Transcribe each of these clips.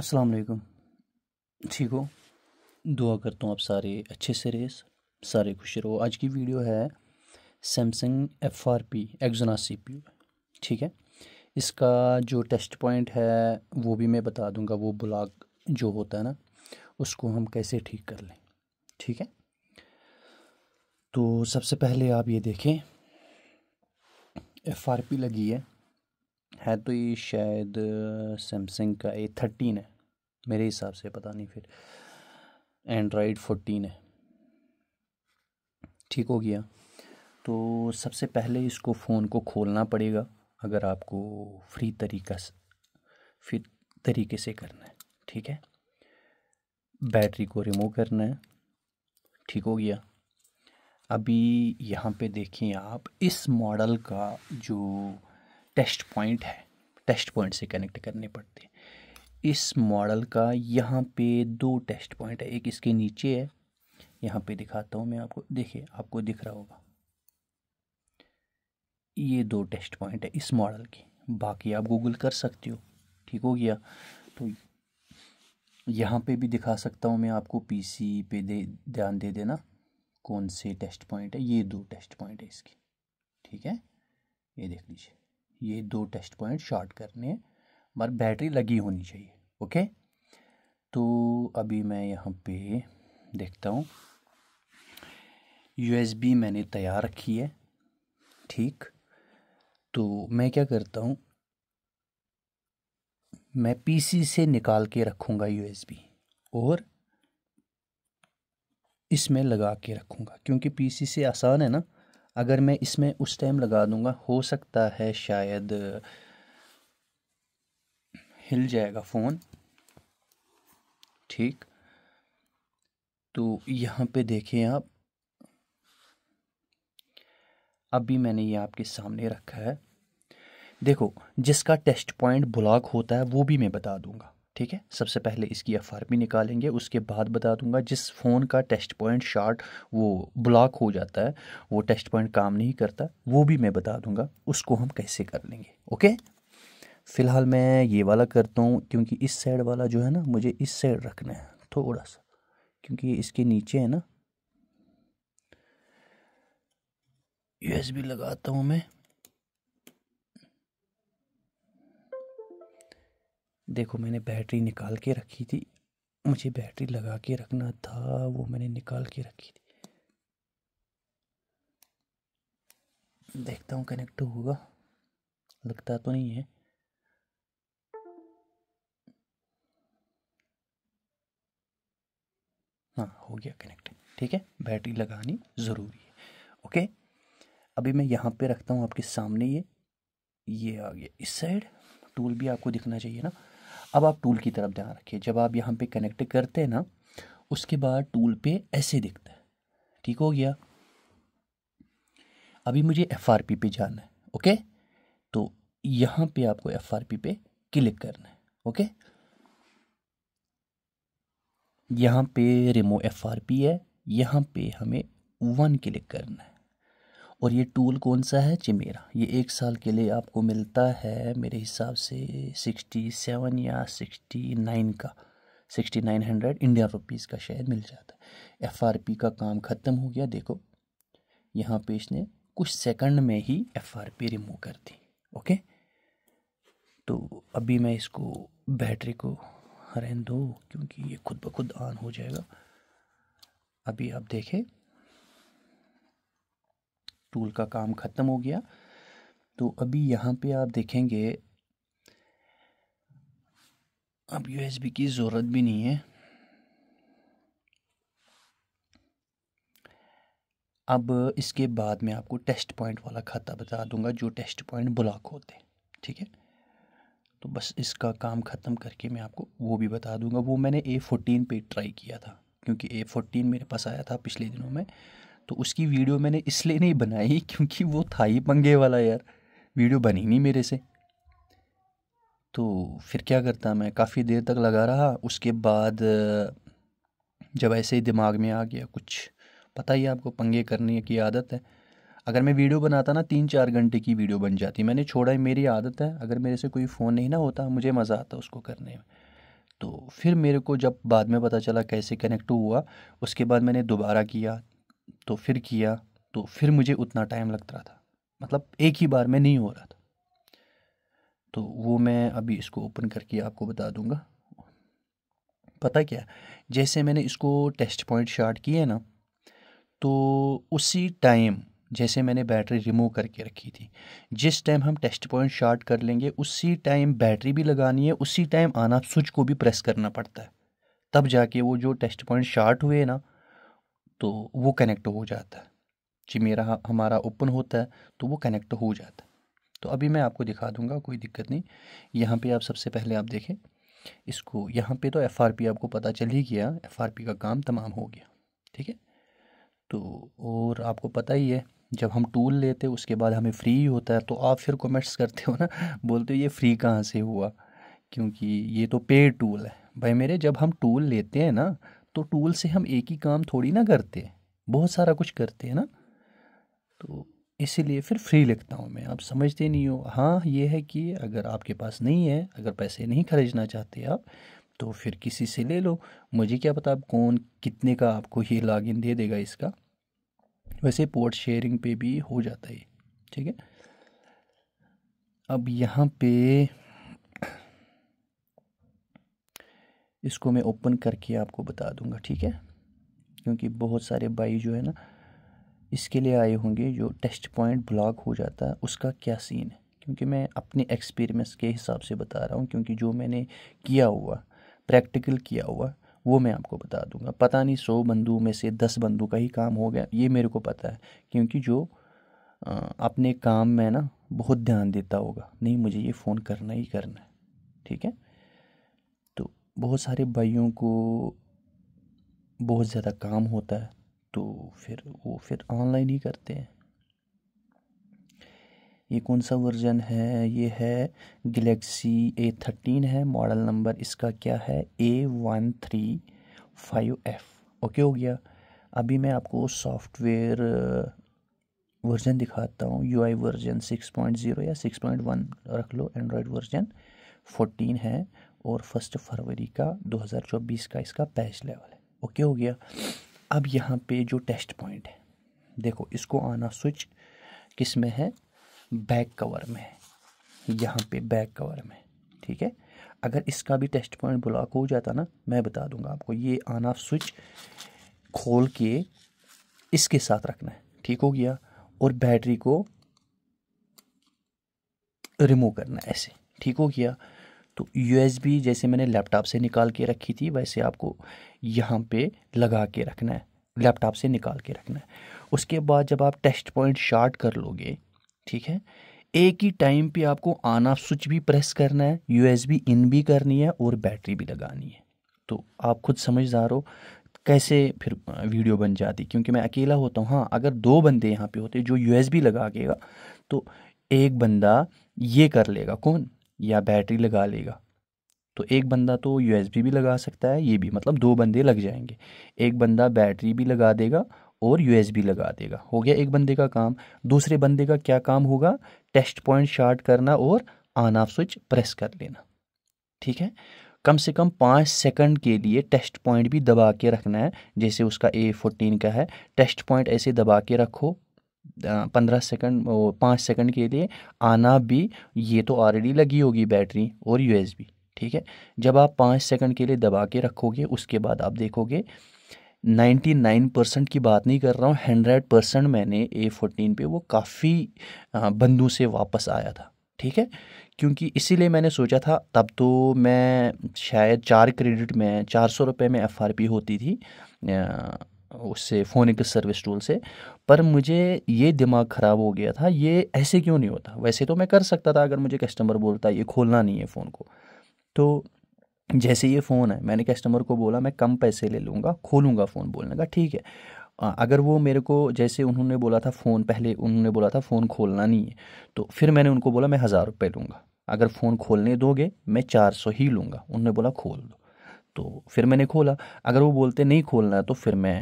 अस्सलाम वालेकुम ठीक हो दुआ करता हूँ आप सारे अच्छे से रेस सारे खुश रहो आज की वीडियो है सैमसंग एफ आर पी एक्जोना सी पी ठीक है इसका जो टेस्ट पॉइंट है वो भी मैं बता दूंगा वो ब्लॉक जो होता है ना उसको हम कैसे ठीक कर लें ठीक है तो सबसे पहले आप ये देखें एफ आर पी लगी है है तो ये शायद सैमसंग का ए थर्टीन है मेरे हिसाब से पता नहीं फिर एंड्राइड फोर्टीन है ठीक हो गया तो सबसे पहले इसको फ़ोन को खोलना पड़ेगा अगर आपको फ्री तरीका से फ्री तरीके से करना है ठीक है बैटरी को रिमूव करना है ठीक हो गया अभी यहाँ पे देखें आप इस मॉडल का जो टेस्ट पॉइंट है टेस्ट पॉइंट से कनेक्ट करने पड़ते हैं इस मॉडल का यहाँ पे दो टेस्ट पॉइंट है एक इसके नीचे है यहाँ पे दिखाता हूँ मैं आपको देखिए आपको दिख रहा होगा ये दो टेस्ट पॉइंट है इस मॉडल के बाकी आप गूगल कर सकते हो ठीक हो गया तो यहाँ पे भी दिखा सकता हूँ मैं आपको पीसी पे दे ध्यान दे देना कौन से टेस्ट पॉइंट है ये दो टेस्ट पॉइंट है इसके ठीक है ये देख लीजिए ये दो टेस्ट पॉइंट शॉर्ट करने हैं मगर बैटरी लगी होनी चाहिए ओके तो अभी मैं यहाँ पे देखता हूँ यूएसबी मैंने तैयार रखी है ठीक तो मैं क्या करता हूँ मैं पीसी से निकाल के रखूँगा यूएसबी और इसमें लगा के रखूँगा क्योंकि पीसी से आसान है ना अगर मैं इसमें उस टाइम लगा दूंगा हो सकता है शायद हिल जाएगा फ़ोन ठीक तो यहाँ पे देखें आप अभी मैंने ये आपके सामने रखा है देखो जिसका टेस्ट पॉइंट ब्लॉक होता है वो भी मैं बता दूंगा ठीक है सबसे पहले इसकी एफ आर पी निकालेंगे उसके बाद बता दूंगा जिस फ़ोन का टेस्ट पॉइंट शार्ट वो ब्लॉक हो जाता है वो टेस्ट पॉइंट काम नहीं करता वो भी मैं बता दूंगा उसको हम कैसे कर लेंगे ओके फ़िलहाल मैं ये वाला करता हूँ क्योंकि इस साइड वाला जो है ना मुझे इस साइड रखना है थोड़ा सा क्योंकि इसके नीचे है ना यूएसबी लगाता हूँ मैं देखो मैंने बैटरी निकाल के रखी थी मुझे बैटरी लगा के रखना था वो मैंने निकाल के रखी थी देखता हूँ कनेक्ट होगा लगता तो नहीं है हाँ हो गया कनेक्ट ठीक है बैटरी लगानी ज़रूरी है ओके अभी मैं यहाँ पे रखता हूँ आपके सामने ये ये आ गया इस साइड टूल भी आपको दिखना चाहिए ना अब आप टूल की तरफ ध्यान रखिए जब आप यहाँ पे कनेक्ट करते हैं ना उसके बाद टूल पे ऐसे दिखता है ठीक हो गया अभी मुझे एफ आर पी पे जाना है ओके तो यहाँ पे आपको एफ आर पी पे क्लिक करना है ओके यहाँ पे रिमो एफ आर पी है यहाँ पे हमें वन क्लिक करना है और ये टूल कौन सा है चिमेरा ये एक साल के लिए आपको मिलता है मेरे हिसाब से सिक्सटी सेवन या सिक्सटी नाइन का sixty nine hundred India rupees का शायद मिल जाता है एफ आर पी का काम ख़त्म हो गया देखो यहाँ पे इसने कुछ सेकंड में ही एफ आर पी रिमूव कर दी ओके तो अभी मैं इसको बैटरी को रहन दो क्योंकि ये खुद ब खुद ऑन हो जाएगा अभी आप देखें टूल का काम ख़त्म हो गया तो अभी यहाँ पे आप देखेंगे अब यूएसबी की ज़रूरत भी नहीं है अब इसके बाद मैं आपको टेस्ट पॉइंट वाला खाता बता दूंगा जो टेस्ट पॉइंट ब्लॉक होते हैं ठीक है तो बस इसका काम ख़त्म करके मैं आपको वो भी बता दूंगा वो मैंने ए फोर्टीन पे ट्राई किया था क्योंकि ए फोर्टीन मेरे पास आया था पिछले दिनों में तो उसकी वीडियो मैंने इसलिए नहीं बनाई क्योंकि वो था ही पंगे वाला यार वीडियो बनी नहीं मेरे से तो फिर क्या करता मैं काफ़ी देर तक लगा रहा उसके बाद जब ऐसे ही दिमाग में आ गया कुछ पता ही आपको पंगे करने की आदत है अगर मैं वीडियो बनाता ना तीन चार घंटे की वीडियो बन जाती मैंने छोड़ा ही मेरी आदत है अगर मेरे से कोई फ़ोन नहीं ना होता मुझे मज़ा आता उसको करने में तो फिर मेरे को जब बाद में पता चला कैसे कनेक्ट हुआ उसके बाद मैंने दोबारा किया तो फिर किया तो फिर मुझे उतना टाइम लग रहा था मतलब एक ही बार में नहीं हो रहा था तो वो मैं अभी इसको ओपन करके आपको बता दूंगा पता क्या जैसे मैंने इसको टेस्ट पॉइंट शार्ट किए ना तो उसी टाइम जैसे मैंने बैटरी रिमूव करके रखी थी जिस टाइम हम टेस्ट पॉइंट शार्ट कर लेंगे उसी टाइम बैटरी भी लगानी है उसी टाइम आना स्विच को भी प्रेस करना पड़ता है तब जाके वो जो टेस्ट पॉइंट शार्ट हुए ना तो वो कनेक्ट हो जाता है जी मेरा हमारा ओपन होता है तो वो कनेक्ट हो जाता है तो अभी मैं आपको दिखा दूंगा कोई दिक्कत नहीं यहाँ पे आप सबसे पहले आप देखें इसको यहाँ पे तो एफ आपको पता चल ही गया एफ का काम तमाम हो गया ठीक है तो और आपको पता ही है जब हम टूल लेते उसके बाद हमें फ्री होता है तो आप फिर कमेंट्स करते हो ना बोलते हो ये फ्री कहाँ से हुआ क्योंकि ये तो पेड टूल है भाई मेरे जब हम टूल लेते हैं ना तो टूल से हम एक ही काम थोड़ी ना करते बहुत सारा कुछ करते हैं ना तो इसीलिए फिर फ्री लिखता हूँ मैं आप समझते नहीं हो हाँ ये है कि अगर आपके पास नहीं है अगर पैसे नहीं खरीदना चाहते आप तो फिर किसी से ले लो मुझे क्या पता आप कौन कितने का आपको ये लॉगिन दे देगा इसका वैसे पोर्ट शेयरिंग पे भी हो जाता है ठीक है अब यहाँ पे इसको मैं ओपन करके आपको बता दूंगा ठीक है क्योंकि बहुत सारे भाई जो है ना इसके लिए आए होंगे जो टेस्ट पॉइंट ब्लॉक हो जाता है उसका क्या सीन है क्योंकि मैं अपने एक्सपीरियंस के हिसाब से बता रहा हूँ क्योंकि जो मैंने किया हुआ प्रैक्टिकल किया हुआ वो मैं आपको बता दूंगा पता नहीं सौ बंदू में से दस बंदू का ही काम हो गया ये मेरे को पता है क्योंकि जो अपने काम में ना बहुत ध्यान देता होगा नहीं मुझे ये फ़ोन करना ही करना है ठीक है बहुत सारे भाइयों को बहुत ज़्यादा काम होता है तो फिर वो फिर ऑनलाइन ही करते हैं ये कौन सा वर्जन है ये है गलेक्सी ए थर्टीन है मॉडल नंबर इसका क्या है A one three five F okay हो गया अभी मैं आपको सॉफ्टवेयर वर्जन uh, दिखाता हूँ U version six point zero या सिक्स पॉइंट वन रख लो एंड्रॉयड वर्जन फोर्टीन है और फर्स्ट फरवरी का 2024 का इसका पैच लेवल है ओके हो गया अब यहाँ पे जो टेस्ट पॉइंट है देखो इसको आना स्विच किस में है बैक कवर में है यहाँ पे बैक कवर में ठीक है अगर इसका भी टेस्ट पॉइंट ब्लॉक हो जाता ना मैं बता दूंगा आपको ये आना स्विच खोल के इसके साथ रखना है ठीक हो गया और बैटरी को रिमूव करना है ऐसे ठीक हो गया तो यूएसबी जैसे मैंने लैपटॉप से निकाल के रखी थी वैसे आपको यहाँ पे लगा के रखना है लैपटॉप से निकाल के रखना है उसके बाद जब आप टेस्ट पॉइंट शार्ट कर लोगे ठीक है एक ही टाइम पे आपको आना स्विच भी प्रेस करना है यू इन भी करनी है और बैटरी भी लगानी है तो आप खुद समझदार हो कैसे फिर वीडियो बन जाती क्योंकि मैं अकेला होता हूँ हाँ अगर दो बंदे यहाँ पे होते जो यू लगा केगा तो एक बंदा ये कर लेगा कौन या बैटरी लगा लेगा तो एक बंदा तो यू भी लगा सकता है ये भी मतलब दो बंदे लग जाएंगे एक बंदा बैटरी भी लगा देगा और यू लगा देगा हो गया एक बंदे का काम दूसरे बंदे का क्या काम होगा टेस्ट पॉइंट शार्ट करना और ऑन ऑफ स्विच प्रेस कर लेना ठीक है कम से कम पाँच सेकंड के लिए टेस्ट पॉइंट भी दबा के रखना है जैसे उसका ए फोर्टीन का है टेस्ट पॉइंट ऐसे दबा के रखो पंद्रह सेकंड पाँच सेकंड के लिए आना भी ये तो ऑलरेडी लगी होगी बैटरी और यू ठीक है जब आप पाँच सेकंड के लिए दबा के रखोगे उसके बाद आप देखोगे 99 परसेंट की बात नहीं कर रहा हूँ हंड्रेड परसेंट मैंने ए फोर्टीन पर वो काफ़ी बंदू से वापस आया था ठीक है क्योंकि इसीलिए मैंने सोचा था तब तो मैं शायद चार क्रेडिट में चार सौ रुपये में एफ होती थी उससे फ़ोनिक्स सर्विस टूल से पर मुझे ये दिमाग ख़राब हो गया था ये ऐसे क्यों नहीं होता वैसे तो मैं कर सकता था अगर मुझे कस्टमर बोलता ये खोलना नहीं है फ़ोन को तो जैसे ये फ़ोन है मैंने कस्टमर को बोला मैं कम पैसे ले लूँगा खोलूँगा फ़ोन बोलने का ठीक है अगर वो मेरे को जैसे उन्होंने बोला था फ़ोन पहले उन्होंने बोला था फ़ोन खोलना नहीं है तो फिर मैंने उनको बोला मैं हज़ार रुपये लूँगा अगर फ़ोन खोलने दोगे मैं चार सौ ही लूँगा उन्होंने बोला खोल दो तो फिर मैंने खोला अगर वो बोलते नहीं खोलना है तो फिर मैं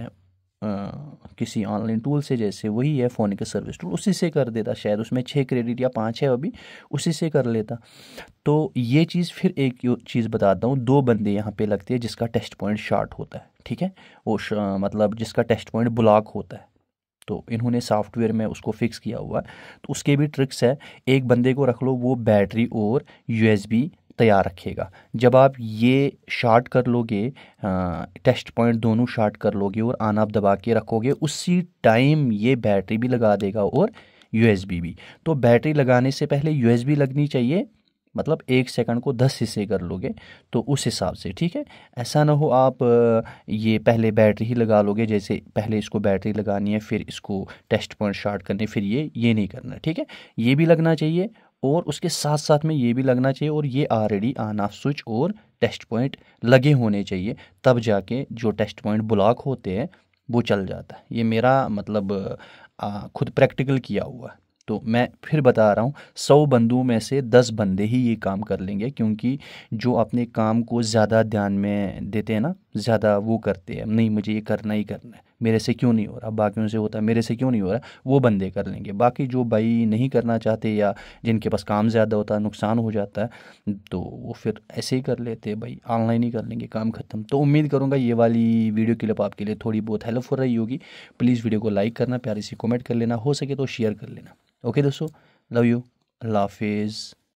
किसी ऑनलाइन टूल से जैसे वही है फ़ोन के सर्विस टूल उसी से कर देता शायद उसमें छः क्रेडिट या पाँच है अभी उसी से कर लेता तो ये चीज़ फिर एक चीज़ बताता हूँ दो बंदे यहाँ पे लगते हैं जिसका टेस्ट पॉइंट शार्ट होता है ठीक है वो मतलब जिसका टेस्ट पॉइंट ब्लॉक होता है तो इन्होंने सॉफ्टवेयर में उसको फिक्स किया हुआ है तो उसके भी ट्रिक्स है एक बंदे को रख लो वो बैटरी और यूएसबी तैयार रखेगा जब आप ये शार्ट कर लोगे टेस्ट पॉइंट दोनों शार्ट कर लोगे और आना आप दबा के रखोगे उसी टाइम ये बैटरी भी लगा देगा और यू भी तो बैटरी लगाने से पहले यू लगनी चाहिए मतलब एक सेकंड को दस हिस्से कर लोगे तो उस हिसाब से ठीक है ऐसा ना हो आप ये पहले बैटरी ही लगा लोगे जैसे पहले इसको बैटरी लगानी है फिर इसको टेस्ट पॉइंट शार्ट करने फिर ये ये नहीं करना ठीक है ये भी लगना चाहिए और उसके साथ साथ में ये भी लगना चाहिए और ये ऑलरेडी ऑन ऑफ स्विच और टेस्ट पॉइंट लगे होने चाहिए तब जाके जो टेस्ट पॉइंट ब्लॉक होते हैं वो चल जाता है ये मेरा मतलब आ, खुद प्रैक्टिकल किया हुआ तो मैं फिर बता रहा हूँ सौ बंदों में से दस बंदे ही ये काम कर लेंगे क्योंकि जो अपने काम को ज़्यादा ध्यान में देते हैं ना ज़्यादा वो करते हैं नहीं मुझे ये करना ही करना है मेरे से क्यों नहीं हो रहा बाकियों से होता है मेरे से क्यों नहीं हो रहा वो बंदे कर लेंगे बाकी जो भाई नहीं करना चाहते या जिनके पास काम ज़्यादा होता है नुकसान हो जाता है तो वो फिर ऐसे ही कर लेते भाई ऑनलाइन ही कर लेंगे काम ख़त्म तो उम्मीद करूँगा ये वाली वीडियो क्लिप आपके लिए थोड़ी बहुत हेल्पफुल रही होगी प्लीज़ वीडियो को लाइक करना प्यारी सी कमेंट कर लेना हो सके तो शेयर कर लेना ओके दोस्तों लव यू अल्लाह हाफिज़